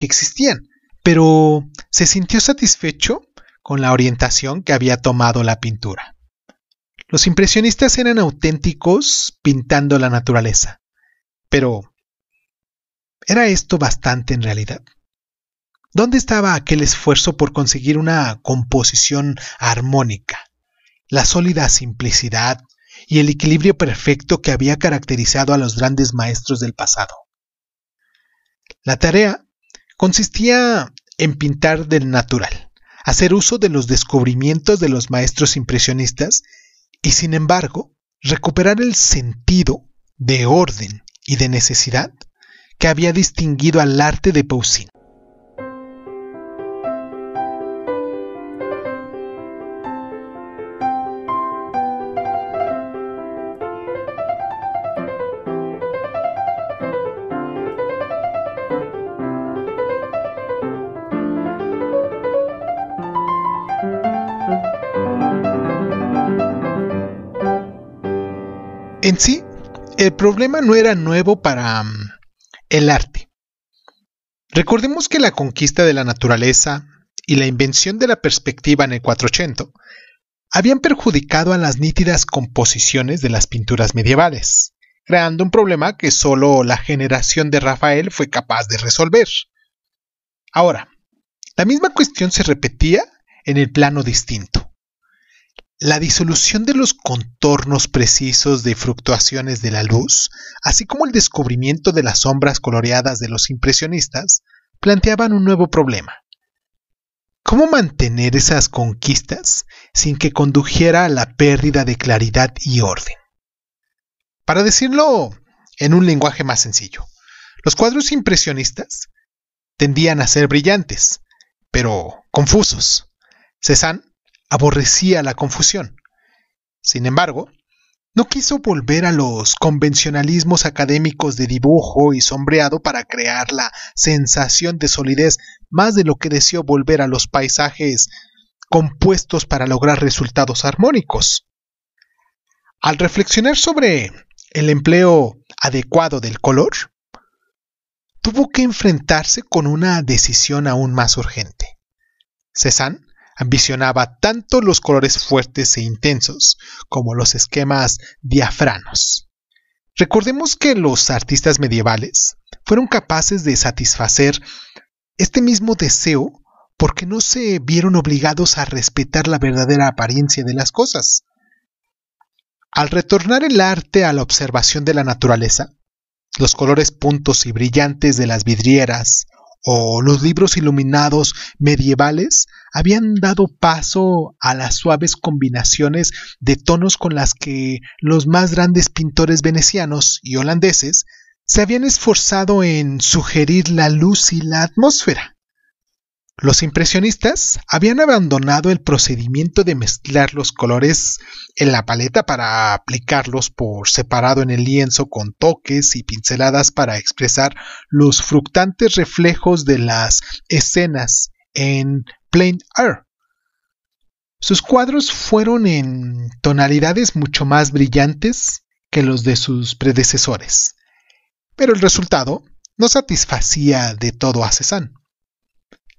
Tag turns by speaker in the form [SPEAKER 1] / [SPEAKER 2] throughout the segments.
[SPEAKER 1] existían, pero se sintió satisfecho con la orientación que había tomado la pintura. Los impresionistas eran auténticos pintando la naturaleza, pero ¿era esto bastante en realidad? ¿Dónde estaba aquel esfuerzo por conseguir una composición armónica, la sólida simplicidad y el equilibrio perfecto que había caracterizado a los grandes maestros del pasado? La tarea consistía en pintar del natural, hacer uso de los descubrimientos de los maestros impresionistas y sin embargo recuperar el sentido de orden y de necesidad que había distinguido al arte de Poussin. en sí, el problema no era nuevo para mm, el arte. Recordemos que la conquista de la naturaleza y la invención de la perspectiva en el 400 habían perjudicado a las nítidas composiciones de las pinturas medievales, creando un problema que solo la generación de Rafael fue capaz de resolver. Ahora, la misma cuestión se repetía en el plano distinto. La disolución de los contornos precisos de fluctuaciones de la luz, así como el descubrimiento de las sombras coloreadas de los impresionistas, planteaban un nuevo problema. ¿Cómo mantener esas conquistas sin que condujera a la pérdida de claridad y orden? Para decirlo en un lenguaje más sencillo, los cuadros impresionistas tendían a ser brillantes, pero confusos. Cézanne aborrecía la confusión. Sin embargo, no quiso volver a los convencionalismos académicos de dibujo y sombreado para crear la sensación de solidez más de lo que deseó volver a los paisajes compuestos para lograr resultados armónicos. Al reflexionar sobre el empleo adecuado del color, tuvo que enfrentarse con una decisión aún más urgente. Cézanne Ambicionaba tanto los colores fuertes e intensos como los esquemas diafranos. Recordemos que los artistas medievales fueron capaces de satisfacer este mismo deseo porque no se vieron obligados a respetar la verdadera apariencia de las cosas. Al retornar el arte a la observación de la naturaleza, los colores puntos y brillantes de las vidrieras, o los libros iluminados medievales habían dado paso a las suaves combinaciones de tonos con las que los más grandes pintores venecianos y holandeses se habían esforzado en sugerir la luz y la atmósfera. Los impresionistas habían abandonado el procedimiento de mezclar los colores en la paleta para aplicarlos por separado en el lienzo con toques y pinceladas para expresar los fructantes reflejos de las escenas en plain air. Sus cuadros fueron en tonalidades mucho más brillantes que los de sus predecesores, pero el resultado no satisfacía de todo a Cézanne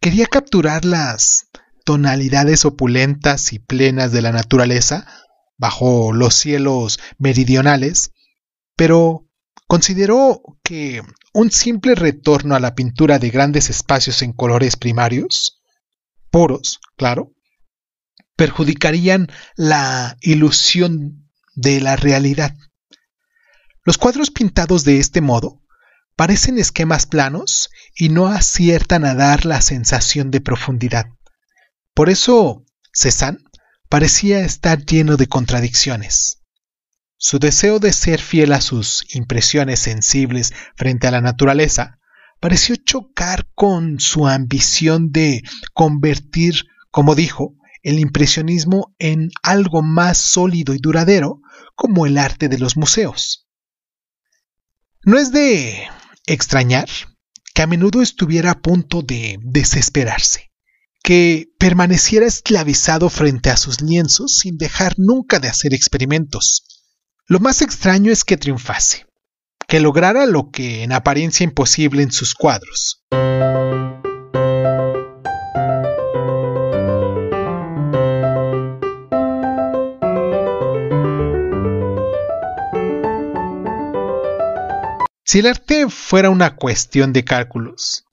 [SPEAKER 1] quería capturar las tonalidades opulentas y plenas de la naturaleza bajo los cielos meridionales, pero consideró que un simple retorno a la pintura de grandes espacios en colores primarios, puros, claro, perjudicarían la ilusión de la realidad. Los cuadros pintados de este modo parecen esquemas planos y no aciertan a dar la sensación de profundidad. Por eso, Cézanne parecía estar lleno de contradicciones. Su deseo de ser fiel a sus impresiones sensibles frente a la naturaleza pareció chocar con su ambición de convertir, como dijo, el impresionismo en algo más sólido y duradero como el arte de los museos. No es de extrañar que a menudo estuviera a punto de desesperarse, que permaneciera esclavizado frente a sus lienzos sin dejar nunca de hacer experimentos. Lo más extraño es que triunfase, que lograra lo que en apariencia imposible en sus cuadros. Si el arte fuera una cuestión de cálculos,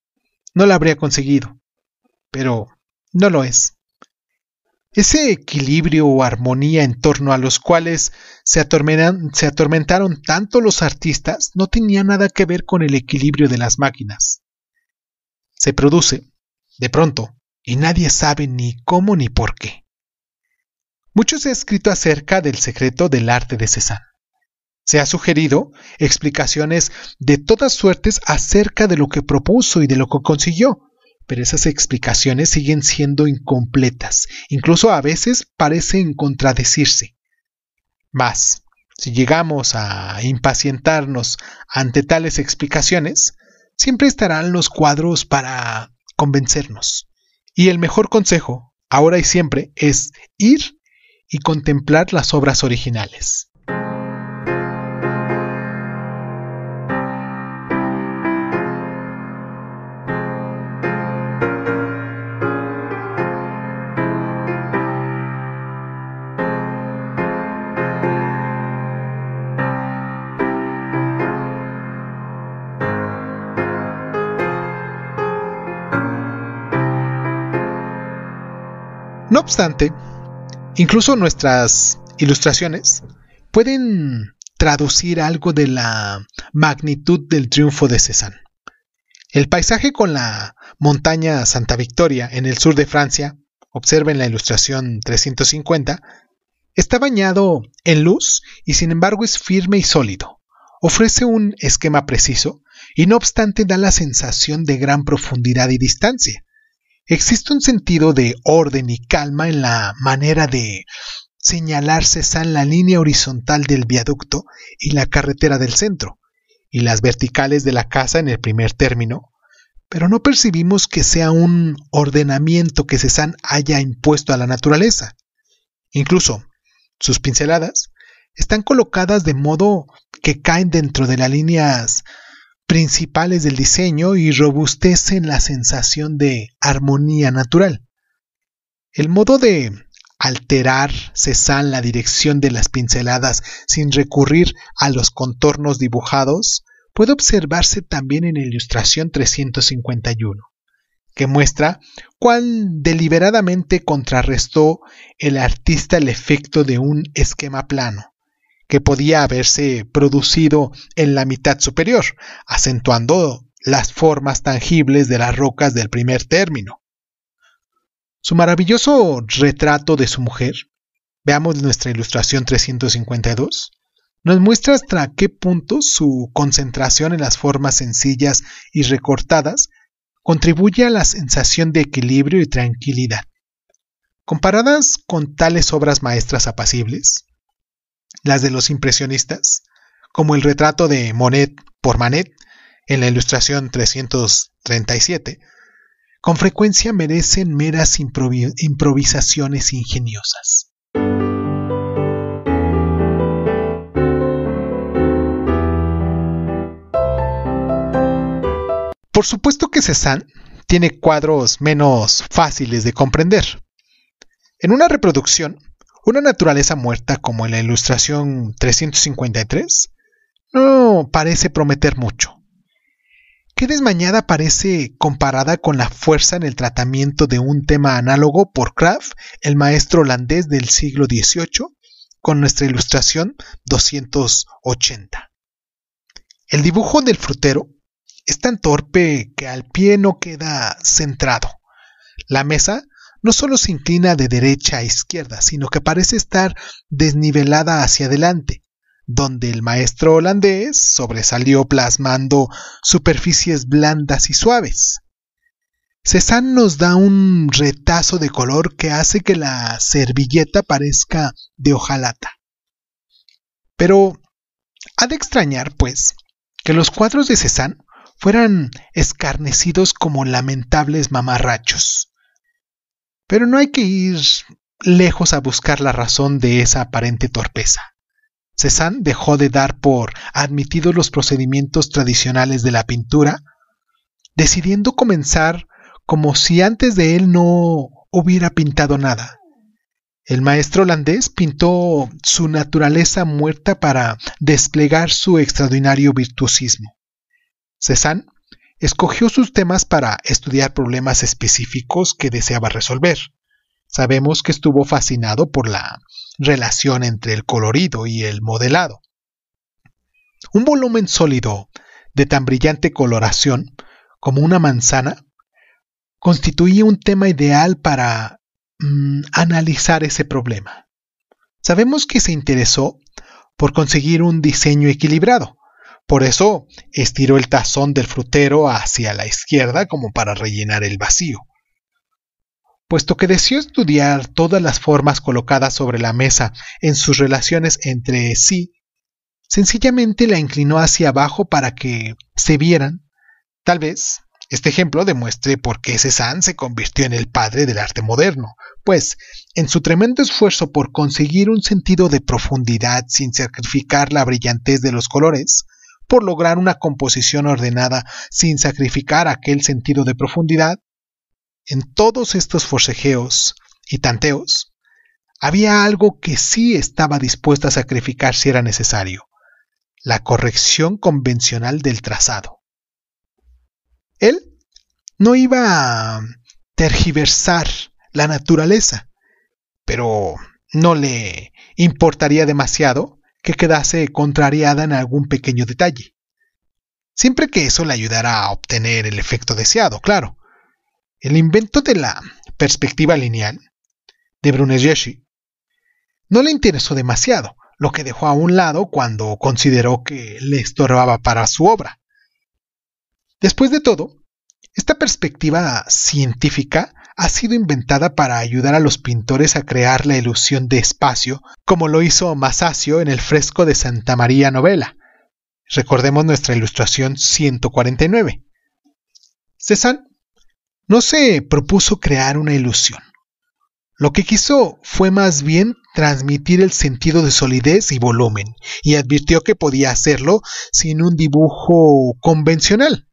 [SPEAKER 1] no la habría conseguido, pero no lo es. Ese equilibrio o armonía en torno a los cuales se, se atormentaron tanto los artistas no tenía nada que ver con el equilibrio de las máquinas. Se produce, de pronto, y nadie sabe ni cómo ni por qué. Mucho se ha escrito acerca del secreto del arte de Cézanne. Se ha sugerido explicaciones de todas suertes acerca de lo que propuso y de lo que consiguió, pero esas explicaciones siguen siendo incompletas, incluso a veces parecen contradecirse. Más, si llegamos a impacientarnos ante tales explicaciones, siempre estarán los cuadros para convencernos. Y el mejor consejo, ahora y siempre, es ir y contemplar las obras originales. obstante, incluso nuestras ilustraciones pueden traducir algo de la magnitud del triunfo de Cézanne. El paisaje con la montaña Santa Victoria en el sur de Francia, observen la ilustración 350, está bañado en luz y sin embargo es firme y sólido. Ofrece un esquema preciso y no obstante da la sensación de gran profundidad y distancia. Existe un sentido de orden y calma en la manera de señalarse san la línea horizontal del viaducto y la carretera del centro, y las verticales de la casa en el primer término, pero no percibimos que sea un ordenamiento que Cézanne haya impuesto a la naturaleza. Incluso, sus pinceladas están colocadas de modo que caen dentro de las líneas principales del diseño y robustecen la sensación de armonía natural. El modo de alterar cesan la dirección de las pinceladas sin recurrir a los contornos dibujados puede observarse también en la ilustración 351, que muestra cuán deliberadamente contrarrestó el artista el efecto de un esquema plano, que podía haberse producido en la mitad superior, acentuando las formas tangibles de las rocas del primer término. Su maravilloso retrato de su mujer, veamos nuestra ilustración 352, nos muestra hasta qué punto su concentración en las formas sencillas y recortadas contribuye a la sensación de equilibrio y tranquilidad. Comparadas con tales obras maestras apacibles, las de los impresionistas, como el retrato de Monet por Manet en la ilustración 337, con frecuencia merecen meras improvisaciones ingeniosas. Por supuesto que Cézanne tiene cuadros menos fáciles de comprender. En una reproducción, una naturaleza muerta como en la ilustración 353 no parece prometer mucho. Qué desmañada parece comparada con la fuerza en el tratamiento de un tema análogo por Kraft, el maestro holandés del siglo XVIII, con nuestra ilustración 280. El dibujo del frutero es tan torpe que al pie no queda centrado. La mesa no solo se inclina de derecha a izquierda, sino que parece estar desnivelada hacia adelante, donde el maestro holandés sobresalió plasmando superficies blandas y suaves. Cézanne nos da un retazo de color que hace que la servilleta parezca de hojalata. Pero ha de extrañar, pues, que los cuadros de Cézanne fueran escarnecidos como lamentables mamarrachos. Pero no hay que ir lejos a buscar la razón de esa aparente torpeza. Cézanne dejó de dar por admitidos los procedimientos tradicionales de la pintura, decidiendo comenzar como si antes de él no hubiera pintado nada. El maestro holandés pintó su naturaleza muerta para desplegar su extraordinario virtuosismo. Cézanne Escogió sus temas para estudiar problemas específicos que deseaba resolver. Sabemos que estuvo fascinado por la relación entre el colorido y el modelado. Un volumen sólido de tan brillante coloración como una manzana constituía un tema ideal para mm, analizar ese problema. Sabemos que se interesó por conseguir un diseño equilibrado, por eso estiró el tazón del frutero hacia la izquierda como para rellenar el vacío. Puesto que deseó estudiar todas las formas colocadas sobre la mesa en sus relaciones entre sí, sencillamente la inclinó hacia abajo para que se vieran. Tal vez este ejemplo demuestre por qué Cézanne se convirtió en el padre del arte moderno, pues, en su tremendo esfuerzo por conseguir un sentido de profundidad sin sacrificar la brillantez de los colores, por lograr una composición ordenada sin sacrificar aquel sentido de profundidad, en todos estos forcejeos y tanteos, había algo que sí estaba dispuesta a sacrificar si era necesario, la corrección convencional del trazado. Él no iba a tergiversar la naturaleza, pero no le importaría demasiado que quedase contrariada en algún pequeño detalle. Siempre que eso le ayudara a obtener el efecto deseado, claro. El invento de la perspectiva lineal de Brunelleschi no le interesó demasiado, lo que dejó a un lado cuando consideró que le estorbaba para su obra. Después de todo, esta perspectiva científica ha sido inventada para ayudar a los pintores a crear la ilusión de espacio, como lo hizo Masacio en el fresco de Santa María Novela. Recordemos nuestra ilustración 149. César no se propuso crear una ilusión. Lo que quiso fue más bien transmitir el sentido de solidez y volumen, y advirtió que podía hacerlo sin un dibujo convencional.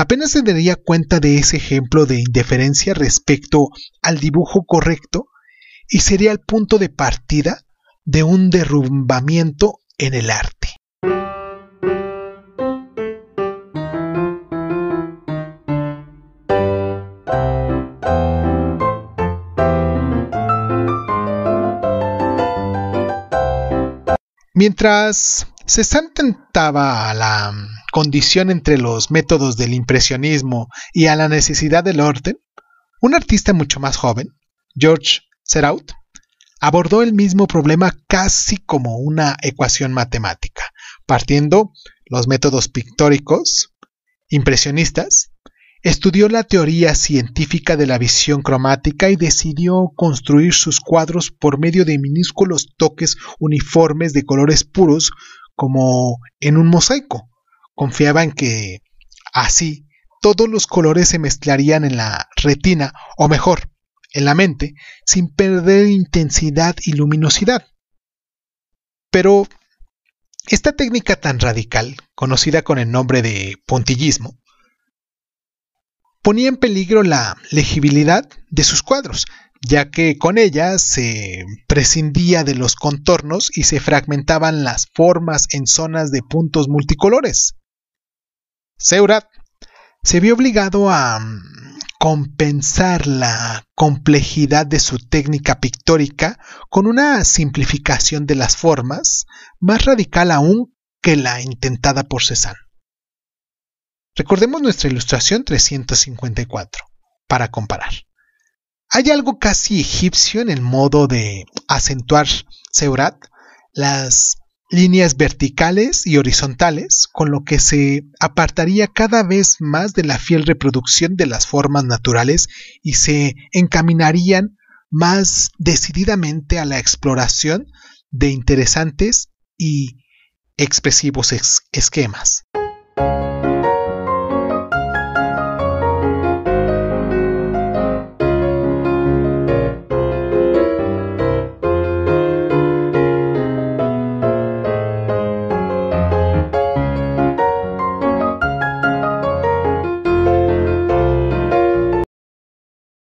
[SPEAKER 1] Apenas se daría cuenta de ese ejemplo de indiferencia respecto al dibujo correcto y sería el punto de partida de un derrumbamiento en el arte. Mientras se sentaba a la condición entre los métodos del impresionismo y a la necesidad del orden, un artista mucho más joven, George Seraut, abordó el mismo problema casi como una ecuación matemática, partiendo los métodos pictóricos, impresionistas, estudió la teoría científica de la visión cromática y decidió construir sus cuadros por medio de minúsculos toques uniformes de colores puros como en un mosaico, Confiaba en que así todos los colores se mezclarían en la retina, o mejor, en la mente, sin perder intensidad y luminosidad. Pero esta técnica tan radical, conocida con el nombre de puntillismo, ponía en peligro la legibilidad de sus cuadros, ya que con ella se prescindía de los contornos y se fragmentaban las formas en zonas de puntos multicolores. Seurat se vio obligado a mm, compensar la complejidad de su técnica pictórica con una simplificación de las formas más radical aún que la intentada por Cézanne. Recordemos nuestra ilustración 354 para comparar. Hay algo casi egipcio en el modo de acentuar Seurat las líneas verticales y horizontales, con lo que se apartaría cada vez más de la fiel reproducción de las formas naturales y se encaminarían más decididamente a la exploración de interesantes y expresivos esquemas.